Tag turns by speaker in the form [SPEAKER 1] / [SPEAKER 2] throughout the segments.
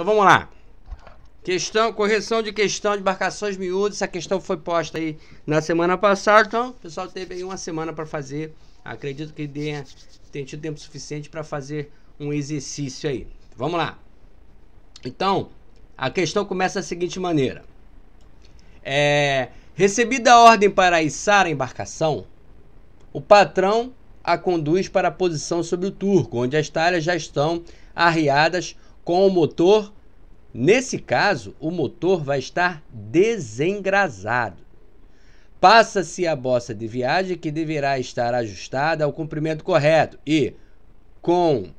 [SPEAKER 1] Então vamos lá. Questão, correção de questão de embarcações miúdas. Essa questão foi posta aí na semana passada. Então, o pessoal teve aí uma semana para fazer. Acredito que tenha, tenha tido tempo suficiente para fazer um exercício aí. Vamos lá. Então, a questão começa da seguinte maneira. É, recebida a ordem para içar a embarcação, o patrão a conduz para a posição sobre o turco, onde as talhas já estão arriadas com o motor. Nesse caso, o motor vai estar desengrasado. Passa-se a bossa de viagem que deverá estar ajustada ao comprimento correto e, com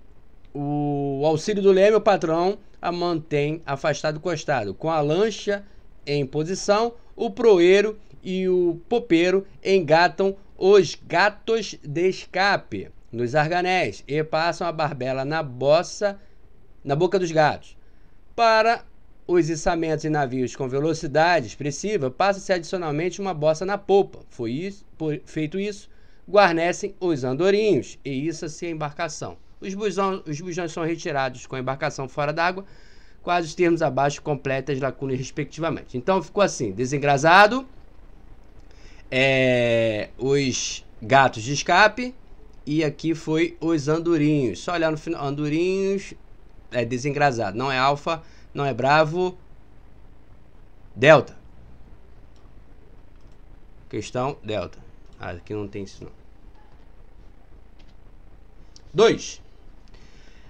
[SPEAKER 1] o auxílio do leme, o patrão a mantém afastado costado, com a lancha em posição, o proeiro e o popeiro engatam os gatos de escape nos arganéis e passam a barbela na bossa na boca dos gatos. Para os içamentos em navios com velocidade expressiva, passa-se adicionalmente uma bossa na polpa. Foi isso, por, feito isso, guarnecem os andorinhos e isso-se a embarcação. Os bujões, os bujões são retirados com a embarcação fora d'água, quais os termos abaixo completam as lacunas respectivamente. Então ficou assim, desengrasado, é, os gatos de escape e aqui foi os andorinhos. Só olhar no final, andorinhos, é desengrasado. Não é alfa, não é bravo. Delta. Questão delta. Ah, aqui não tem isso não. 2.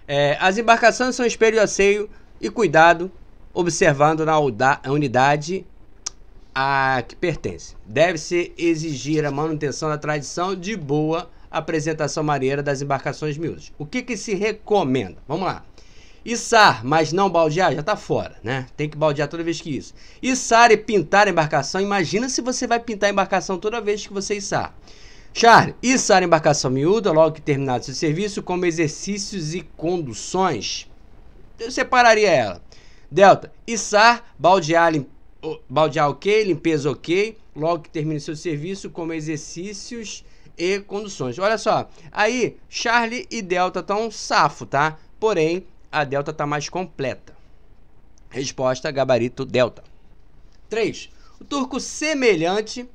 [SPEAKER 1] É, as embarcações são espelho de seio e cuidado observando na unidade a que pertence. Deve-se exigir a manutenção da tradição de boa apresentação marinheira das embarcações miúdas. O que, que se recomenda? Vamos lá. Içar, mas não baldear, já tá fora, né? Tem que baldear toda vez que isso. Içar e pintar a embarcação, imagina se você vai pintar a embarcação toda vez que você içar. Charlie, içar a embarcação miúda logo que terminado seu serviço, como exercícios e conduções. Eu separaria ela. Delta, içar, baldear, lim... baldear ok, limpeza ok, logo que termine seu serviço, como exercícios e conduções. Olha só, aí Charlie e Delta estão safo, tá? Porém, a delta está mais completa. Resposta: gabarito delta. 3. O turco semelhante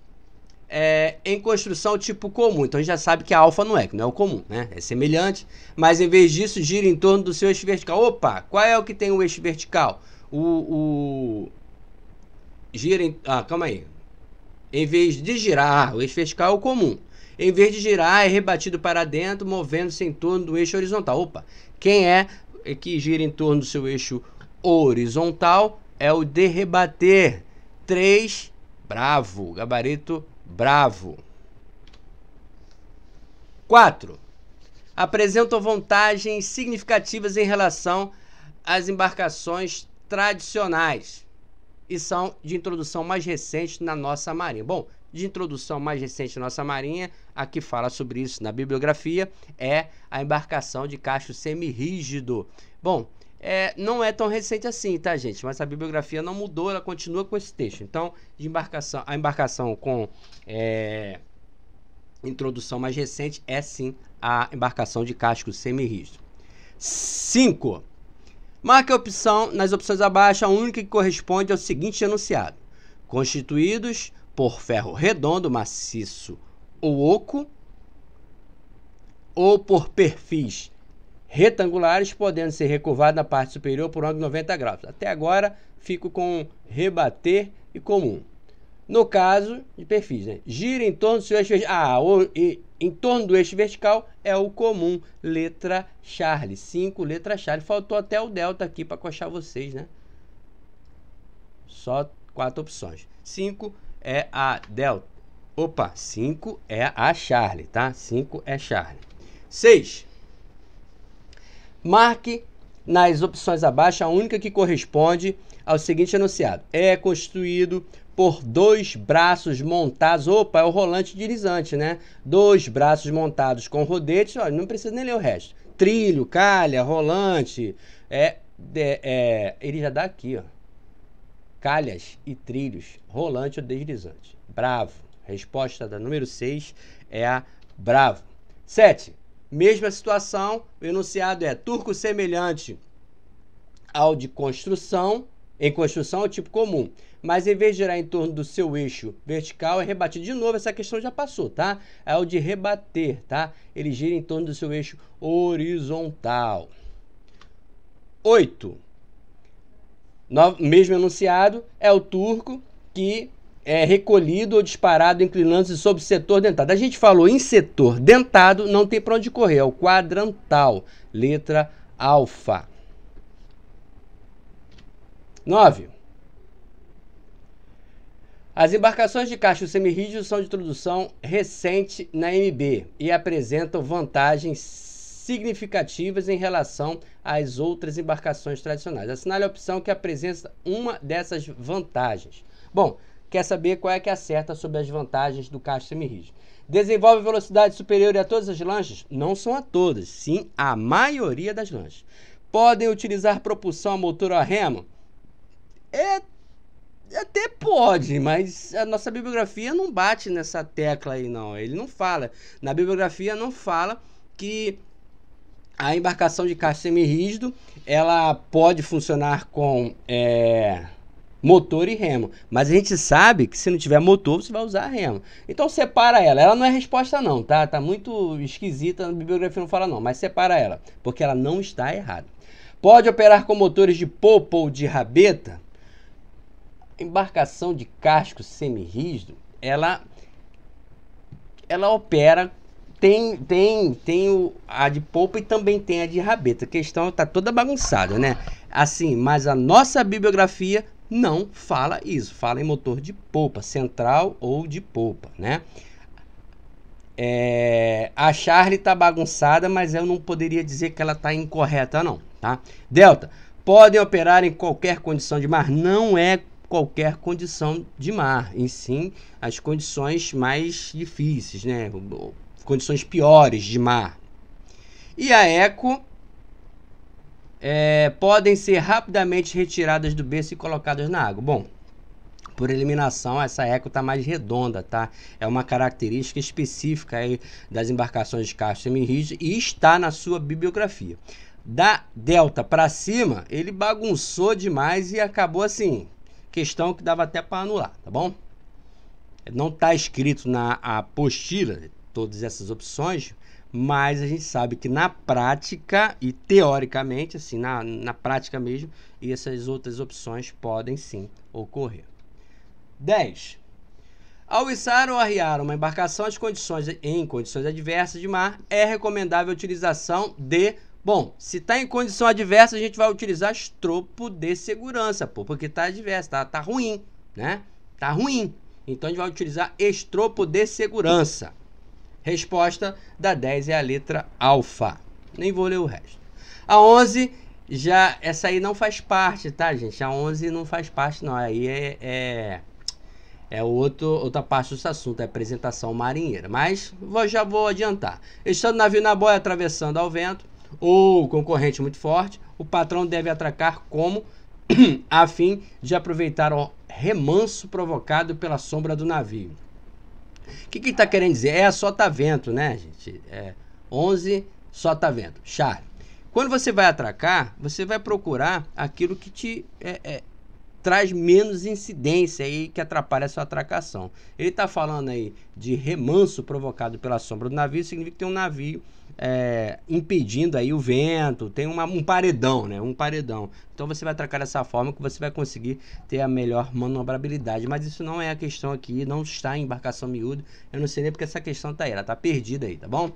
[SPEAKER 1] é, em construção tipo comum. Então a gente já sabe que a alfa não é, que não é o comum, né? É semelhante, mas em vez disso gira em torno do seu eixo vertical. Opa, qual é o que tem o eixo vertical? O. o... Gira em. Ah, calma aí. Em vez de girar, o eixo vertical é o comum. Em vez de girar, é rebatido para dentro, movendo-se em torno do eixo horizontal. Opa, quem é que gira em torno do seu eixo horizontal é o de rebater 3 bravo, gabarito bravo. 4. Apresentam vantagens significativas em relação às embarcações tradicionais e são de introdução mais recente na nossa Marinha. Bom, de introdução mais recente na nossa Marinha, a que fala sobre isso na bibliografia, é a embarcação de cacho semirrígido. Bom, é, não é tão recente assim, tá, gente? Mas a bibliografia não mudou, ela continua com esse texto. Então, de embarcação, a embarcação com é, introdução mais recente é sim a embarcação de casco semirrígido. 5. Marque a opção, nas opções abaixo, a única que corresponde ao é seguinte enunciado: constituídos por ferro redondo, maciço ou oco, ou por perfis retangulares, podendo ser recurvado na parte superior por ângulo 90 graus. Até agora, fico com rebater e comum no caso de perfis, né? Gira em torno do seu eixo vertical. Ah, e, em torno do eixo vertical é o comum, letra Charlie. 5, letra Charlie. Faltou até o delta aqui para coxar vocês, né? Só quatro opções. 5 é a delta. Opa, 5 é a Charlie, tá? 5 é Charlie. 6. Marque nas opções abaixo a única que corresponde ao seguinte enunciado. É construído por dois braços montados. Opa, é o rolante deslizante, né? Dois braços montados com rodetes. Olha, não precisa nem ler o resto. Trilho, calha, rolante. É, é, é ele já dá aqui, ó. Calhas e trilhos, rolante ou deslizante. Bravo. Resposta da número 6 é a bravo. 7. Mesma situação, o enunciado é turco semelhante ao de construção em construção é o tipo comum, mas em vez de girar em torno do seu eixo vertical, é rebatido. De novo, essa questão já passou, tá? É o de rebater, tá? Ele gira em torno do seu eixo horizontal. 8. No, mesmo enunciado, é o turco que é recolhido ou disparado inclinando-se sobre o setor dentado. A gente falou em setor dentado, não tem para onde correr, é o quadrantal, letra alfa. 9. As embarcações de caixa semirrígido são de introdução recente na MB e apresentam vantagens significativas em relação às outras embarcações tradicionais. Assinale a opção que apresenta uma dessas vantagens. Bom, quer saber qual é que acerta sobre as vantagens do caixa semirrígido. Desenvolve velocidade superior a todas as lanchas? Não são a todas, sim a maioria das lanchas. Podem utilizar propulsão a motor a remo? É. Até pode, mas a nossa bibliografia não bate nessa tecla aí, não. Ele não fala. Na bibliografia não fala que a embarcação de caixa semirrígido ela pode funcionar com é, motor e remo, mas a gente sabe que se não tiver motor você vai usar remo. Então separa ela. Ela não é resposta não, tá? Tá muito esquisita, a bibliografia não fala não, mas separa ela, porque ela não está errada. Pode operar com motores de pop ou de rabeta? embarcação de casco semi-rígido, ela ela opera tem tem tem o, a de polpa e também tem a de rabeta. A questão tá toda bagunçada, né? Assim, mas a nossa bibliografia não fala isso, fala em motor de polpa, central ou de polpa, né? É, a Charlie tá bagunçada, mas eu não poderia dizer que ela tá incorreta não, tá? Delta, podem operar em qualquer condição de mar, não é qualquer condição de mar, em sim as condições mais difíceis, né? condições piores de mar. E a eco é, podem ser rapidamente retiradas do berço e colocadas na água. Bom, por eliminação, essa eco está mais redonda, tá? É uma característica específica aí das embarcações de caixa semi-rígida e está na sua bibliografia. Da delta para cima, ele bagunçou demais e acabou assim, questão que dava até para anular, tá bom? Não está escrito na apostila todas essas opções, mas a gente sabe que na prática e teoricamente, assim, na, na prática mesmo, essas outras opções podem sim ocorrer. 10. Ao içar ou arriar uma embarcação às condições, em condições adversas de mar, é recomendável a utilização de Bom, se está em condição adversa, a gente vai utilizar estropo de segurança, pô, porque está adversa, tá, tá ruim, né? Tá ruim. Então a gente vai utilizar estropo de segurança. Resposta da 10 é a letra alfa. Nem vou ler o resto. A 11 já essa aí não faz parte, tá, gente? A 11 não faz parte não. Aí é é, é outro, outra parte do assunto, é apresentação marinheira. Mas vou, já vou adiantar. Estando navio na boia atravessando ao vento, ou concorrente muito forte, o patrão deve atracar como a fim de aproveitar o remanso provocado pela sombra do navio. O que está querendo dizer? É só tá vento, né, gente? É 11 só tá vento. Charlie. Quando você vai atracar, você vai procurar aquilo que te é, é, traz menos incidência e que atrapalha a sua atracação. Ele está falando aí de remanso provocado pela sombra do navio, significa que tem um navio é, impedindo aí o vento, tem uma, um paredão, né? Um paredão. Então você vai atracar dessa forma que você vai conseguir ter a melhor manobrabilidade. Mas isso não é a questão aqui, não está em embarcação miúdo. Eu não sei nem porque essa questão tá aí, ela tá perdida aí, tá bom?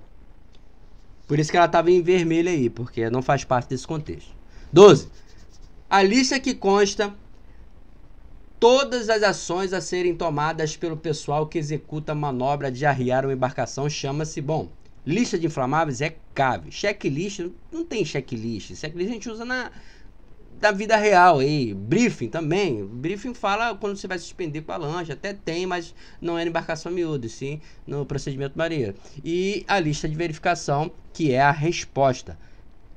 [SPEAKER 1] Por isso que ela tava em vermelho aí, porque não faz parte desse contexto. 12. A lista que consta todas as ações a serem tomadas pelo pessoal que executa manobra de arriar uma embarcação chama-se, bom, Lista de inflamáveis é CAVE. Checklist, não tem checklist. Checklist a gente usa na, da vida real aí. Briefing também. Briefing fala quando você vai suspender com a lancha. Até tem, mas não é na embarcação miúda, sim no procedimento marinheiro. E a lista de verificação, que é a resposta.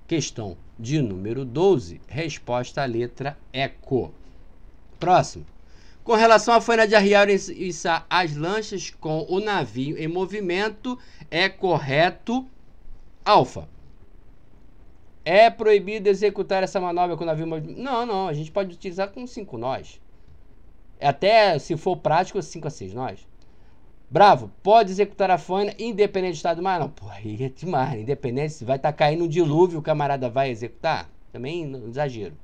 [SPEAKER 1] Questão de número 12. Resposta à letra ECO. Próximo. Com relação à Faina de Arriar e as lanchas com o navio em movimento, é correto. Alfa. É proibido executar essa manobra com o navio em movimento. Não, não, a gente pode utilizar com 5 nós. Até se for prático, 5 a 6 nós. Bravo, pode executar a faina independente do estado do mar? Não, pô, aí é demais. Independente se vai estar tá caindo um dilúvio, o camarada vai executar? Também exagero.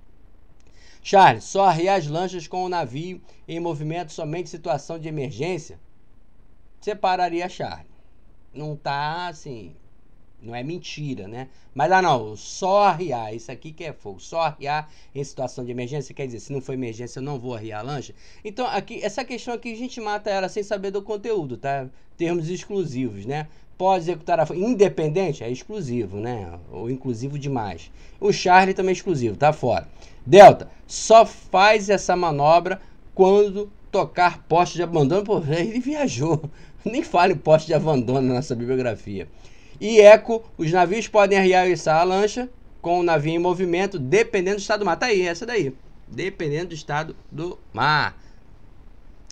[SPEAKER 1] Charles, só arriar as lanchas com o navio em movimento somente em situação de emergência? Separaria Charles. Não tá assim. Não é mentira, né? Mas ah não, só arriar, isso aqui que é fogo. Só arriar em situação de emergência, quer dizer, se não for emergência, eu não vou arriar a lancha. Então, aqui, essa questão aqui a gente mata ela sem saber do conteúdo, tá? Termos exclusivos, né? Pode executar a independente é exclusivo, né? Ou inclusivo demais. O Charlie também é exclusivo, tá fora. Delta, só faz essa manobra quando tocar poste de abandono. Pô, ele viajou. Nem fale poste de abandono nessa bibliografia. E eco, os navios podem arriar a lancha com o navio em movimento, dependendo do estado do mar. Tá aí, essa daí. Dependendo do estado do mar.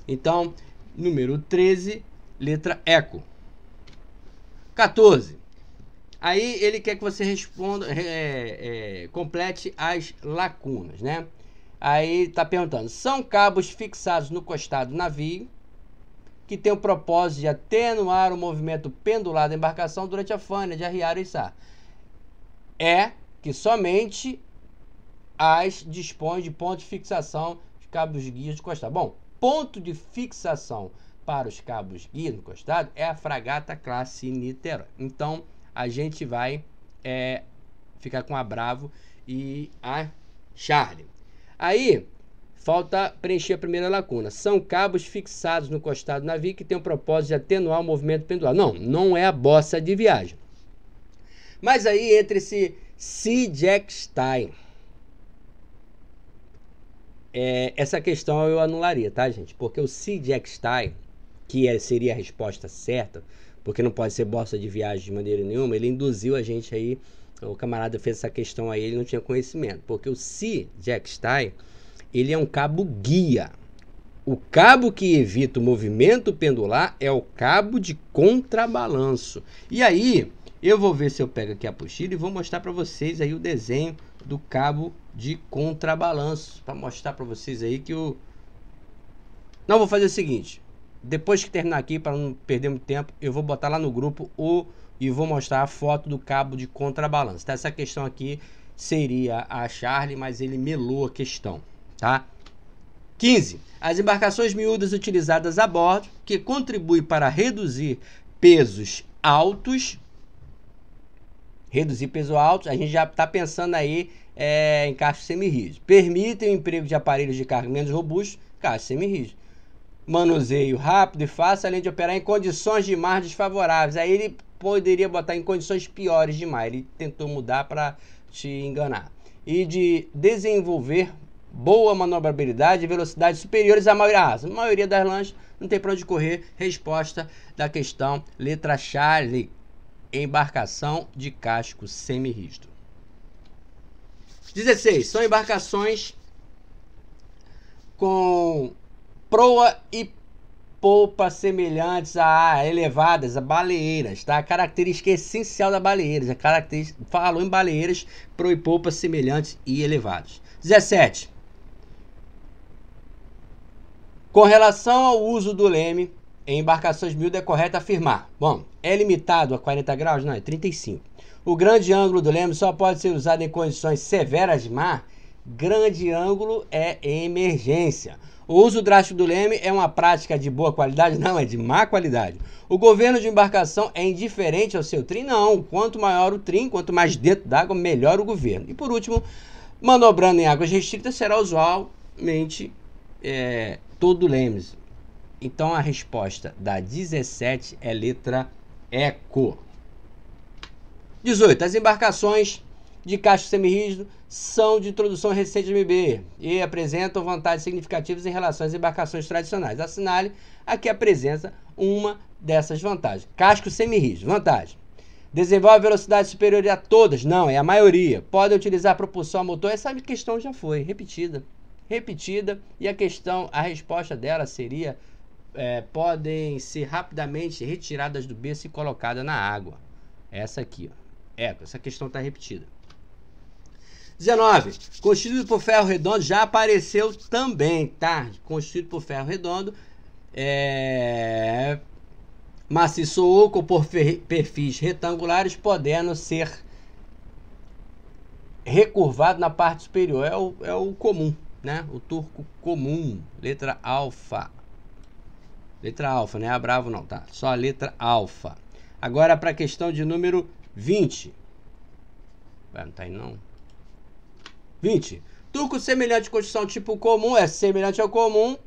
[SPEAKER 1] Então, número 13, letra eco. 14. Aí ele quer que você responda, é, é, complete as lacunas, né? Aí está perguntando: são cabos fixados no costado do navio que tem o propósito de atenuar o movimento pendular da embarcação durante a fânia de arriar e içar. É que somente as dispõe de ponto de fixação de cabos guias de costado. Bom, ponto de fixação para os cabos guias no costado é a fragata classe Niterói. Então, a gente vai é, ficar com a Bravo e a Charlie. Aí, falta preencher a primeira lacuna. São cabos fixados no costado do navio que tem o propósito de atenuar o movimento pendular. Não, não é a bossa de viagem. Mas aí entra esse C. Jack Stein. É, essa questão eu anularia, tá, gente? Porque o C. Jack Stein, que é, seria a resposta certa, porque não pode ser bosta de viagem de maneira nenhuma, ele induziu a gente aí, o camarada fez essa questão aí, ele não tinha conhecimento, porque o si Jack Stein, ele é um cabo guia. O cabo que evita o movimento pendular é o cabo de contrabalanço. E aí, eu vou ver se eu pego aqui a apostila e vou mostrar para vocês aí o desenho do cabo de contrabalanço, para mostrar para vocês aí que o Não vou fazer o seguinte, depois que terminar aqui, para não perder muito tempo, eu vou botar lá no grupo o e vou mostrar a foto do cabo de contrabalanço. Tá? Essa questão aqui seria a Charlie, mas ele melou a questão, tá? 15. As embarcações miúdas utilizadas a bordo, que contribuem para reduzir pesos altos. Reduzir peso alto, a gente já está pensando aí é, em caixas semirrígidos. Permitem o emprego de aparelhos de carga menos robustos, caixas semirrígidos manuseio rápido e fácil, além de operar em condições de mar desfavoráveis. Aí ele poderia botar em condições piores de mar. Ele tentou mudar para te enganar. E de desenvolver boa manobrabilidade e velocidades superiores à maioria. Ah, a maioria das lanchas não tem para onde correr. Resposta da questão, letra Charlie. Embarcação de casco semi rígido 16. São embarcações com proa e popa semelhantes a elevadas, a baleeiras, tá? A característica essencial da baleeiras, a característica, falou em baleeiras, proa e popa semelhantes e elevados. 17. Com relação ao uso do leme em embarcações miúdas, é correto afirmar. Bom, é limitado a 40 graus? Não, é 35. O grande ângulo do leme só pode ser usado em condições severas de mar. Grande ângulo é emergência. O uso drástico do leme é uma prática de boa qualidade? Não, é de má qualidade. O governo de embarcação é indiferente ao seu trim? Não. Quanto maior o trim, quanto mais dentro d'água, melhor o governo. E por último, manobrando em águas restritas será usualmente é, todo leme. Então a resposta da 17 é letra eco. 18. As embarcações de cacho semirrígido são de introdução recente de MB e apresentam vantagens significativas em relação às embarcações tradicionais. Assinale aqui apresenta uma dessas vantagens. Casco semirrígido, vantagem. Desenvolve velocidade superior a todas? Não, é a maioria. Podem utilizar propulsão a motor? Essa questão já foi repetida. Repetida. E a questão, a resposta dela seria: é, podem ser rapidamente retiradas do berço e colocadas na água. Essa aqui, ó. É, essa questão está repetida. 19. Constituído por ferro redondo já apareceu também, tá? Constituído por ferro redondo. É... Maciço oco por perfis retangulares, podendo ser recurvado na parte superior. É o, é o comum, né? O turco comum. Letra alfa. Letra alfa, né a bravo não, tá? Só a letra alfa. Agora para a questão de número 20. Ué, não tá indo não. 20. Turco semelhante à construção tipo comum é semelhante ao comum.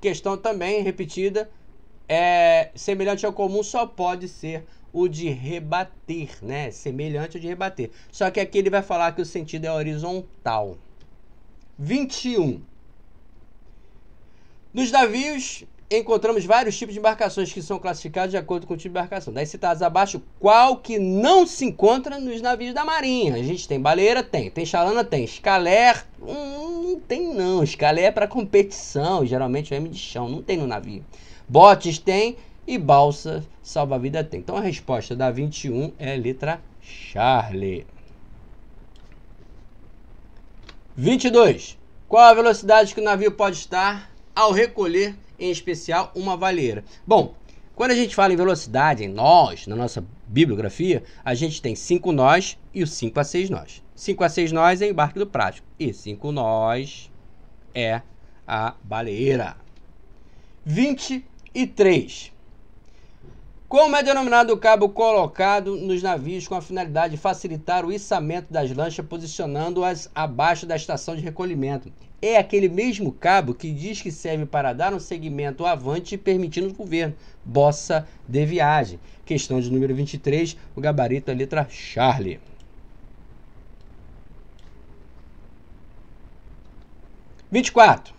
[SPEAKER 1] Questão também repetida. É, semelhante ao comum só pode ser o de rebater, né? Semelhante ao de rebater. Só que aqui ele vai falar que o sentido é horizontal. 21. Nos navios encontramos vários tipos de embarcações que são classificados de acordo com o tipo de embarcação. Daí citados abaixo, qual que não se encontra nos navios da marinha? A gente tem baleira? Tem. Tem chalana? Tem. Escaler? Hum, não tem não. Escaler é para competição, geralmente o é M de chão, não tem no navio. Botes tem e balsa salva-vida tem. Então a resposta da 21 é letra Charlie. 22. Qual a velocidade que o navio pode estar ao recolher em especial uma valheira. Bom, quando a gente fala em velocidade, em nós, na nossa bibliografia, a gente tem cinco nós e o cinco a seis nós. Cinco a seis nós é embarque do prático e cinco nós é a baleeira. 23 como é denominado o cabo colocado nos navios com a finalidade de facilitar o içamento das lanchas, posicionando-as abaixo da estação de recolhimento. É aquele mesmo cabo que diz que serve para dar um segmento avante, permitindo o governo bossa de viagem. Questão de número 23, o gabarito é a letra Charlie. Vinte e quatro.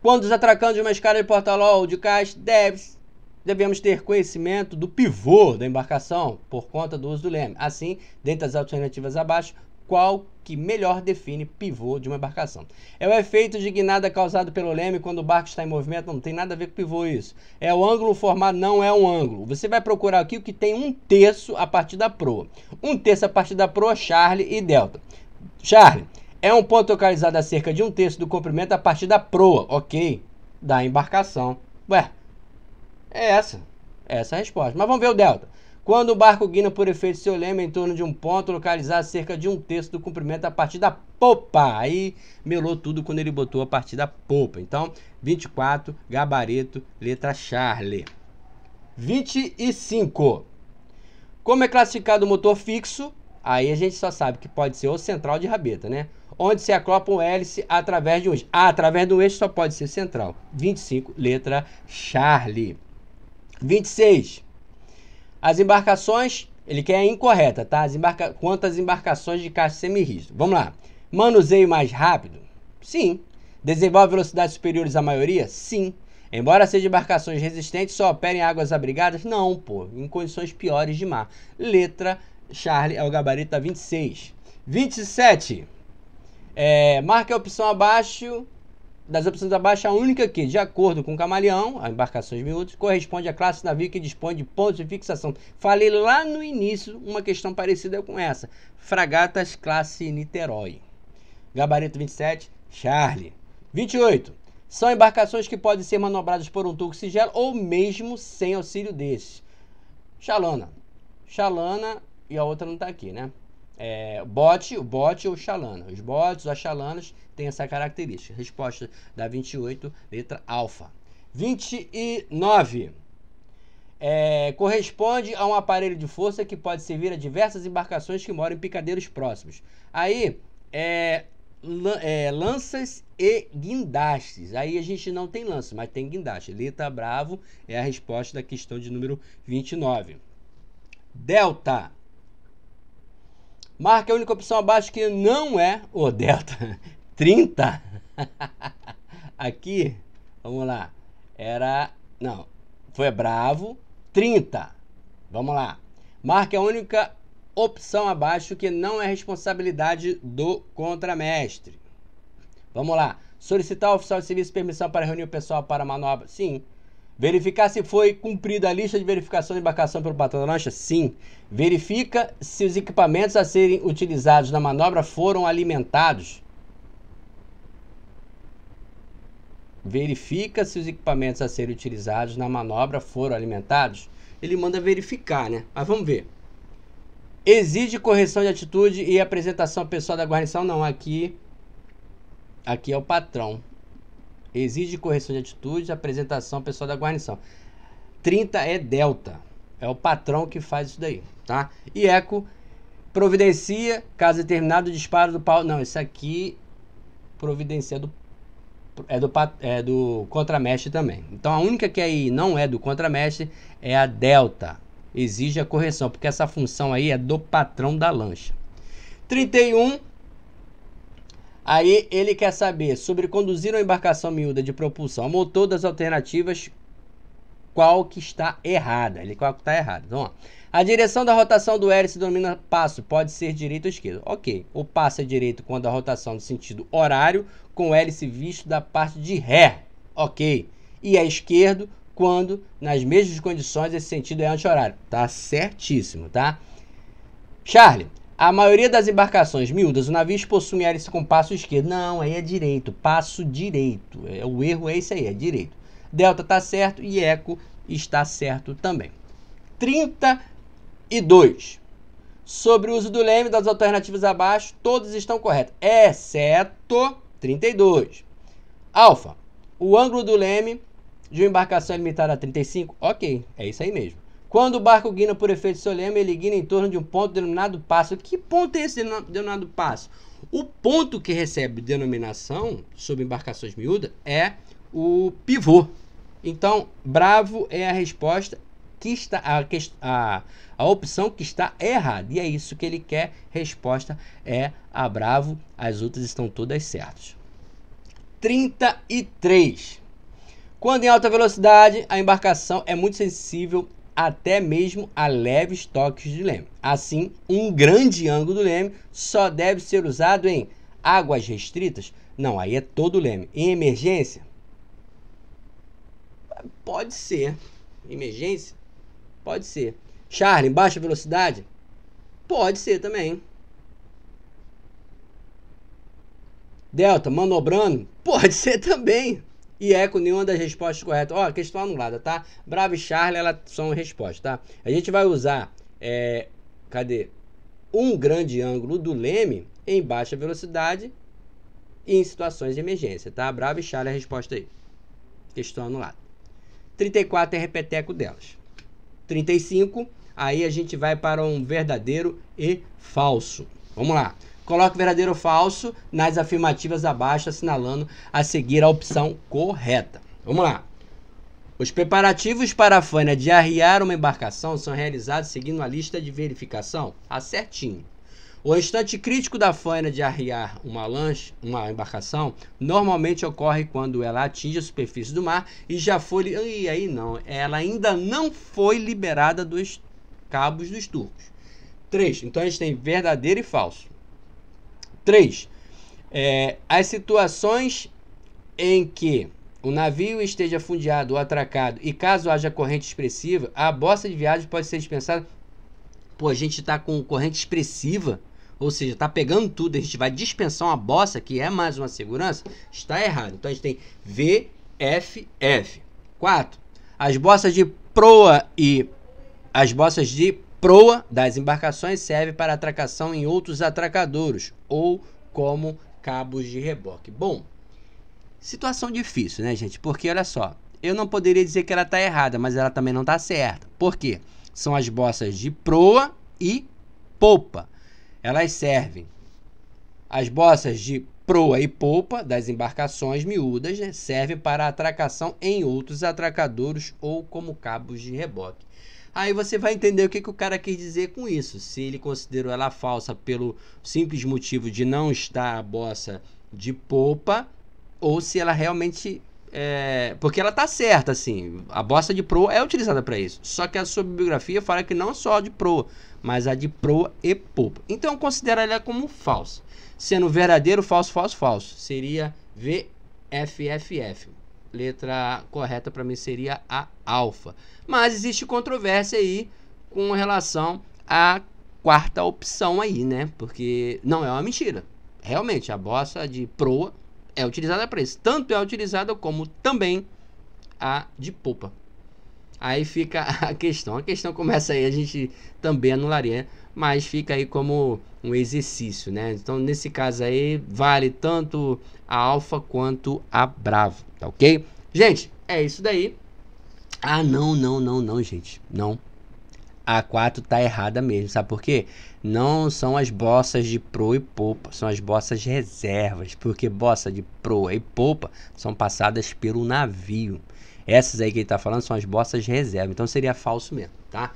[SPEAKER 1] Quando os atracando de uma escada de portalol de caixa deve devemos ter conhecimento do pivô da embarcação por conta do uso do leme. Assim, dentre as alternativas abaixo, qual que melhor define pivô de uma embarcação. É o efeito de guinada causado pelo leme quando o barco está em movimento, não tem nada a ver com pivô isso. É o ângulo formado, não é um ângulo. Você vai procurar aqui o que tem um terço a partir da proa. Um terço a partir da proa, Charlie e Delta. Charlie, é um ponto localizado a cerca de um terço do comprimento a partir da proa, ok, da embarcação. Ué, é essa. É essa a resposta. Mas vamos ver o delta. Quando o barco guina por efeito seu lema em torno de um ponto, localizado cerca de um terço do comprimento a partir da popa. Aí melou tudo quando ele botou a partir da popa. Então, 24, gabarito, letra Charlie. 25. Como é classificado o motor fixo? Aí a gente só sabe que pode ser o central de rabeta, né? Onde se acopla um hélice através de um eixo. Ah, através do eixo só pode ser central. 25, letra Charlie. 26. As embarcações, ele quer incorreta, tá? As embarca... Quantas embarcações de caixa semirrígido? Vamos lá. Manuseio mais rápido? Sim. Desenvolve velocidades superiores à maioria? Sim. Embora sejam embarcações resistentes, só operem em águas abrigadas? Não, pô. Em condições piores de mar. Letra Charlie é o gabarito da 26. 27. É, marque a opção abaixo das opções abaixo, a única que, de acordo com o Camaleão, a embarcações miúdas, corresponde à classe navio que dispõe de pontos de fixação. Falei lá no início uma questão parecida com essa. Fragatas classe Niterói. Gabarito 27, Charlie. 28. São embarcações que podem ser manobradas por um turco sigelo ou mesmo sem auxílio desses. Chalana. Chalana e a outra não está aqui, né? é, bot, o bot ou xalana. Os bots, os xalanas têm essa característica. Resposta da 28, letra alfa. 29. É, corresponde a um aparelho de força que pode servir a diversas embarcações que moram em picadeiros próximos. Aí, é, é, lanças e guindastes. Aí a gente não tem lança, mas tem guindaste. Letra bravo é a resposta da questão de número 29. Delta. Marque a única opção abaixo que não é o delta 30. Aqui, vamos lá. Era, não, foi bravo 30. Vamos lá. Marque a única opção abaixo que não é responsabilidade do contramestre. Vamos lá. Solicitar ao oficial de serviço permissão para reunir o pessoal para manobra. Sim. Verificar se foi cumprida a lista de verificação de embarcação pelo patrão da lancha? Sim. Verifica se os equipamentos a serem utilizados na manobra foram alimentados. Verifica se os equipamentos a serem utilizados na manobra foram alimentados. Ele manda verificar, né? Mas vamos ver. Exige correção de atitude e apresentação pessoal da guarnição? Não, aqui aqui é o patrão. Exige correção de atitude, apresentação pessoal da guarnição. 30 é delta. É o patrão que faz isso daí, tá? E eco providencia, caso determinado, disparo do pau. Não, isso aqui providencia do é do, é do contramestre também. Então a única que aí não é do contramestre é a delta. Exige a correção, porque essa função aí é do patrão da lancha. 31 Aí ele quer saber sobre conduzir uma embarcação miúda de propulsão a motor das alternativas, qual que está errada. Ele qual que está errada. Então, ó. A direção da rotação do hélice domina passo, pode ser direito ou esquerdo. Ok, o passo é direito quando a rotação no sentido horário, com o hélice visto da parte de ré. Ok. E é esquerdo quando, nas mesmas condições, esse sentido é anti-horário. Tá certíssimo, tá? Charlie, a maioria das embarcações miúdas, o navio possui hélice com passo esquerdo. Não, aí é direito, passo direito. É, o erro é isso aí, é direito. Delta está certo e Eco está certo também. 32. Sobre o uso do leme das alternativas abaixo, todas estão corretas, exceto 32. Alfa, o ângulo do leme de uma embarcação é limitado a 35? Ok, é isso aí mesmo. Quando o barco guina por efeito solema, ele guina em torno de um ponto denominado passo. Que ponto é esse denominado passo? O ponto que recebe denominação sobre embarcações miúdas é o pivô. Então, bravo é a resposta que está a, a, a opção que está errada. E é isso que ele quer. Resposta é a bravo. As outras estão todas certas. 33. Quando em alta velocidade, a embarcação é muito sensível até mesmo a leves toques de leme. Assim, um grande ângulo do leme só deve ser usado em águas restritas. Não, aí é todo leme. Em emergência? Pode ser. Emergência? Pode ser. Charlie, baixa velocidade? Pode ser também. Delta, manobrando? Pode ser também e eco nenhuma das respostas corretas. Ó, oh, questão anulada, tá? Bravo e Charlie, elas são respostas, tá? A gente vai usar, é, cadê? Um grande ângulo do leme em baixa velocidade e em situações de emergência, tá? Bravo e Charlie, é a resposta aí. Questão anulada. 34 é repeteco delas. 35, aí a gente vai para um verdadeiro e falso. Vamos lá. Coloque verdadeiro ou falso nas afirmativas abaixo, assinalando a seguir a opção correta. Vamos lá. Os preparativos para a faina de arriar uma embarcação são realizados seguindo a lista de verificação. Acertinho. Tá o instante crítico da faina de arriar uma, lanche, uma embarcação normalmente ocorre quando ela atinge a superfície do mar e já foi. E aí não, ela ainda não foi liberada dos cabos dos turcos. 3. Então a gente tem verdadeiro e falso. 3. É, as situações em que o navio esteja fundeado ou atracado e caso haja corrente expressiva, a bossa de viagem pode ser dispensada. Pô, a gente está com corrente expressiva, ou seja, está pegando tudo, a gente vai dispensar uma bossa que é mais uma segurança, está errado. Então a gente tem VFF. 4. As bossas de proa e as bossas de proa das embarcações serve para atracação em outros atracadores ou como cabos de reboque. Bom, situação difícil, né, gente? Porque olha só, eu não poderia dizer que ela está errada, mas ela também não está certa. Por quê? São as bossas de proa e polpa. Elas servem. As bossas de proa e polpa das embarcações miúdas né, servem para atracação em outros atracadores ou como cabos de reboque. Aí você vai entender o que, que o cara quis dizer com isso. Se ele considerou ela falsa pelo simples motivo de não estar a bossa de polpa, ou se ela realmente é, porque ela tá certa, assim. A bosta de proa é utilizada para isso. Só que a sua bibliografia fala que não só a de proa, mas a de proa e popa. Então considera ela como falsa. Sendo verdadeiro, falso, falso, falso. Seria VFFF letra correta para mim seria a alfa. Mas existe controvérsia aí com relação à quarta opção aí, né? Porque não é uma mentira. Realmente, a bossa de proa é utilizada para isso. Tanto é utilizada como também a de popa. Aí fica a questão. A questão começa aí, a gente também anularia, mas fica aí como um exercício, né? Então, nesse caso aí, vale tanto a alfa quanto a bravo, tá ok? Gente, é isso daí. Ah, não, não, não, não, gente. Não. A 4 tá errada mesmo, sabe por quê? Não são as bossas de pro e popa, são as bossas reservas, porque bossa de proa e popa são passadas pelo navio. Essas aí que ele tá falando são as bossas reservas, então seria falso mesmo, tá?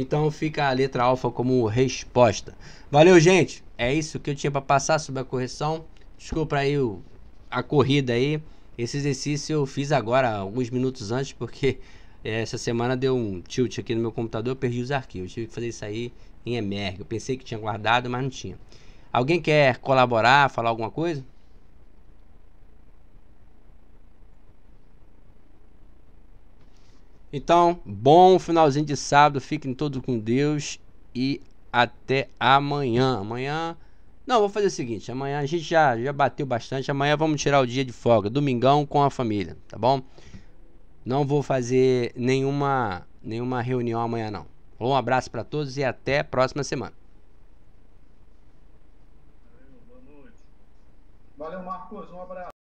[SPEAKER 1] Então fica a letra alfa como resposta. Valeu, gente. É isso que eu tinha para passar sobre a correção. Desculpa aí o, a corrida aí. Esse exercício eu fiz agora, alguns minutos antes, porque eh, essa semana deu um tilt aqui no meu computador, eu perdi os arquivos. tive que fazer isso aí em emerg. Eu pensei que tinha guardado, mas não tinha. Alguém quer colaborar, falar alguma coisa? Então, bom finalzinho de sábado, fiquem todos com Deus e até amanhã. Amanhã. Não, vou fazer o seguinte: amanhã a gente já, já bateu bastante. Amanhã vamos tirar o dia de folga, domingão com a família, tá bom? Não vou fazer nenhuma, nenhuma reunião amanhã, não. Um abraço para todos e até a próxima semana. Valeu, Marcos. Um abraço.